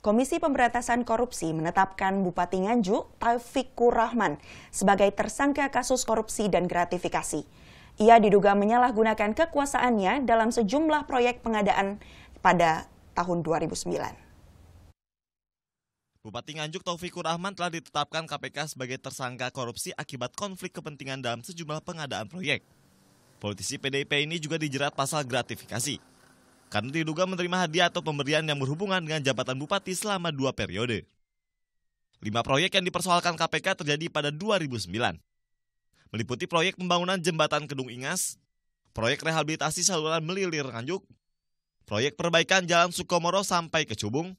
Komisi Pemberantasan Korupsi menetapkan Bupati Nganjuk Taufik Rahman sebagai tersangka kasus korupsi dan gratifikasi. Ia diduga menyalahgunakan kekuasaannya dalam sejumlah proyek pengadaan pada tahun 2009. Bupati Nganjuk Taufik Rahman telah ditetapkan KPK sebagai tersangka korupsi akibat konflik kepentingan dalam sejumlah pengadaan proyek. Politisi PDIP ini juga dijerat pasal gratifikasi karena diduga menerima hadiah atau pemberian yang berhubungan dengan jabatan bupati selama dua periode. Lima proyek yang dipersoalkan KPK terjadi pada 2009, meliputi proyek pembangunan jembatan Kedung Ingas, proyek rehabilitasi saluran melilir Nganjuk, proyek perbaikan jalan Sukomoro sampai ke Cubung,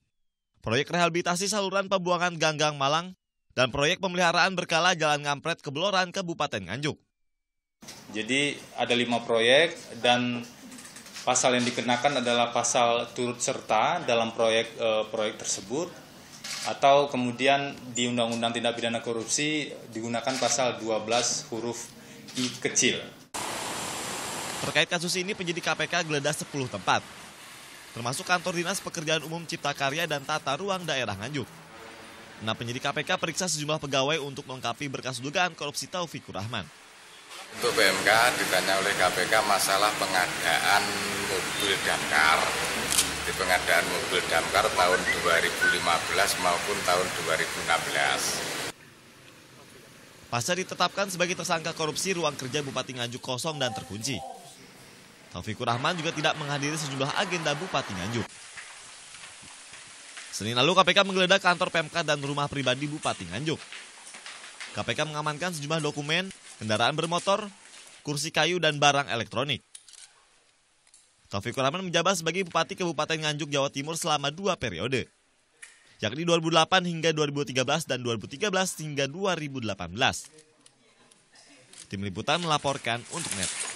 proyek rehabilitasi saluran pembuangan Ganggang Malang, dan proyek pemeliharaan berkala jalan ngampret kebeloran Kabupaten Nganjuk. Jadi ada lima proyek dan Pasal yang dikenakan adalah pasal turut serta dalam proyek e, proyek tersebut atau kemudian di Undang-Undang Tindak Pidana Korupsi digunakan pasal 12 huruf I kecil. Terkait kasus ini penyidik KPK geledah 10 tempat, termasuk kantor Dinas Pekerjaan Umum Cipta Karya dan Tata Ruang Daerah Nganjuk. Nah, penyidik KPK periksa sejumlah pegawai untuk melengkapi berkas dugaan korupsi Taufikur Rahman. Untuk PMK ditanya oleh KPK masalah pengadaan mobil damkar di pengadaan mobil damkar tahun 2015 maupun tahun 2016. Pasca ditetapkan sebagai tersangka korupsi, ruang kerja Bupati Nganjuk kosong dan terkunci. Taufikur Rahman juga tidak menghadiri sejumlah agenda Bupati Nganjuk. Senin lalu KPK menggeledah kantor PMK dan rumah pribadi Bupati Nganjuk. KPK mengamankan sejumlah dokumen, kendaraan bermotor, kursi kayu, dan barang elektronik. Taufik Rahman menjabat sebagai Bupati Kabupaten Nganjuk, Jawa Timur selama dua periode, yakni 2008 hingga 2013 dan 2013 hingga 2018. Tim Liputan melaporkan untuk NET.